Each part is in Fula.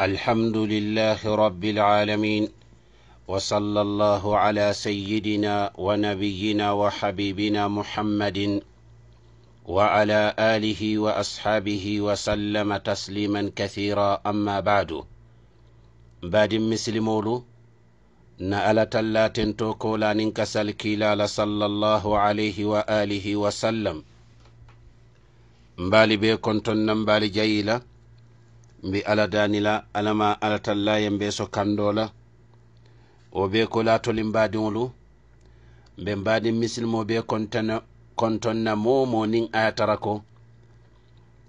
الحمد لله رب العالمين وصلى الله على سيدنا ونبينا وحبيبنا محمد وعلى اله واصحابه وسلم تسليما كثيرا اما بعد بعد مسلمولو na نألة لا to kolanin kasal kilala sallallahu alayhi wa alihi wa sallam mbali be konton nan mbi ala danila alama alatallayen be so kandola o be ko latolin badiŋolu mben badin misilmo be kontonna momonin ayatara ko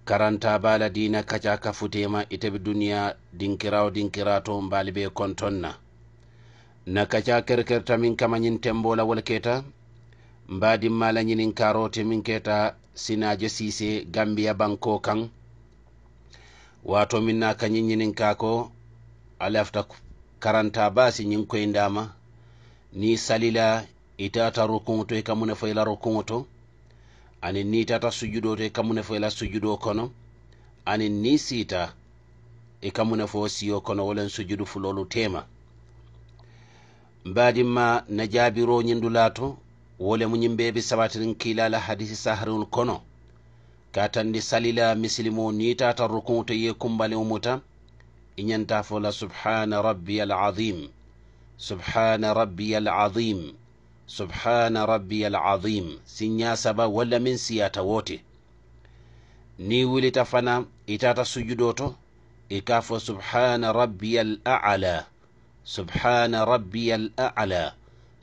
karanta bala dina kaca ka futema itebe duniya dinkirawo dinkirato mbali be kontonna na kaca kerkerta min kamayin tembola wala keta mbadin mala ñinin karote min keta sinaje sise gambiya banko kan wato min na kañin ñinin ka ko ala afta karanta baasi ñiŋ koye ndama ni salila itata rukuŋo to i e ka ne fo i la rukuŋo to aniŋ ni itata sujudo to i ka ne fo i la sujudo kono aniŋ ni siita i e ka ne fo siyo kono wolen sujudu fulolu tema mbaadinma na jaabiro ñindulato wo le mu ñiŋ bee be sabatiriŋ kiila la hadisi sahariŋolu kono katandi salila misilimo ni tata rukuŋo ye kumbaliŋo muta i ñanta fo subhana rabbi alazim subhana rabbi alazim subhana rabbiya alazim ya saba wala min siyata wote ni wilita fana ita ta to i ka fo subhana rabbi alala subhana rabbi alala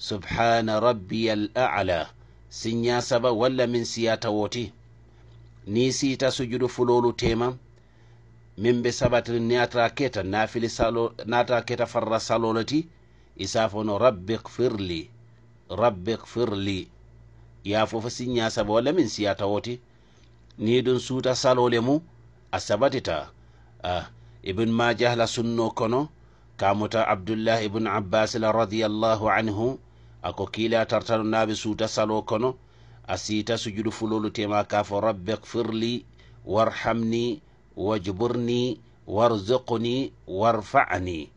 subhana rabbiya sin ya saba wala min siyata wote ni siita sujudu fulolu tema min be sabat nata keta nafili salo nata keta farra salolati isafono rabbi firli rabbi firli ya fofa sinya sabo wala min siyata woti ni dun suta salole mu a sabatita ah, ibn majah la sunno kono kamuta abdullah ibn abbas la radiyallahu anhu ako kila tartano nabi suta salo kono أسيت سجد فلول تماك فرب اغفر لي وارحمني واجبرني وارزقني وارفعني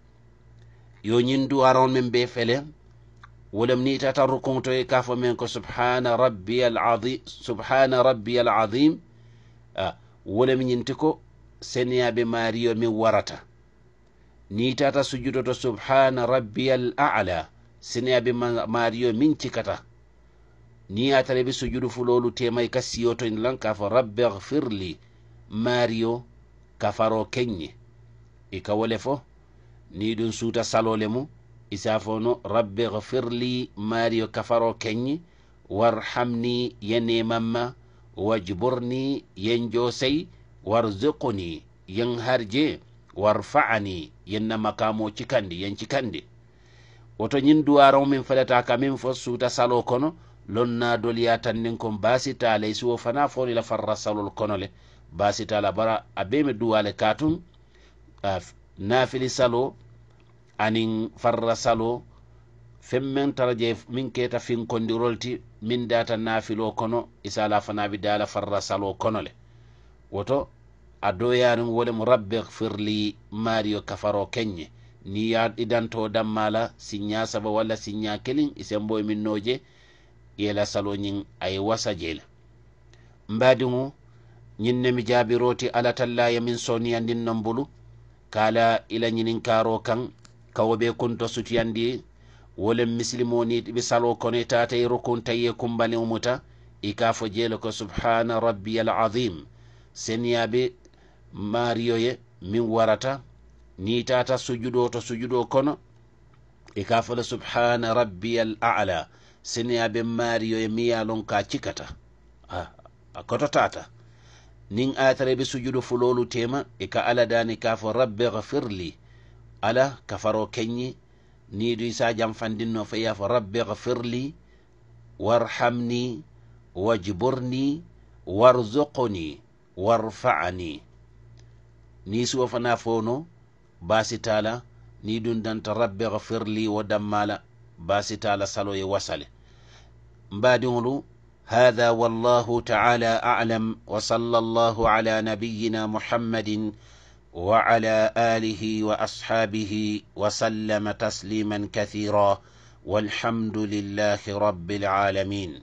يونيندو أرون من بيفلم ولم نيتا ركونتو كاف منكو سبحان ربي العظيم سبحان ربي العظيم آه. ولم ينتكو سنيا بماريو من ورطة نيتا تسجدو سبحان ربي الأعلى سنيا بماريو من تكتا ni atale be sujudu fulolu temay kasiyotoyn lan kafa rabbe hfirli mario kafaro kenye i kawole fo ni ɗum suta salole mu isafono rabbe hfirli mario kafaro kenye warhamni yene mamma wajburni yen josey warzukuni yen harje warfa'ani yenna makamo cikandi yen cikandi woto ñin duwaro min feɗata ka min fo suta salo kono lonna doliya tannin kon basita ala isiwo fana fori la farra salol kono le basita ala bara abeme duwale katun nafili salo anin farra salo femmen tara je min keta finkondirol ti min data nafilo kono isa isala fana bi dala farra salo kono le woto a doyarin wole mo rabbe firli mario kafaro kenye ni ya idanto dammala sinya saba walla sinya kelin isembo min noje yela saloñin aye wasa jeela mbaadiŋo ñin nemi jaabiroti alatallayamin soniyandin non bulu kaala ila ñinin kaaro kaŋ kawo be kunto sutuyandi wolen misilimoni ɓe salo kono tata e rokun taye kumbani umuta i ka fo jeela ko subhana rabbiyal azim seniyaɓe mario ye min warata ni tata sujudo to sujudo kono e ka fole subhana rabbiyal ala abe mario e miyalon ka cikata a ah, a kototata nin be sujudu fulolu tema e ka ala dani ka fo rabbi ghafirli ala kafaro kenyi ni du isa jam fandinno fa ya fo rabbi ghafirli warhamni wajburni warzuqni warfani ni suwa fana fono basitala ni dun danta rabbe ghafirli wo dammala تالا saloye يوصل مبادولو هذا والله تعالى أعلم وصلى الله على نبينا محمد وعلى آله وأصحابه وسلم تسليما كثيرا والحمد لله رب العالمين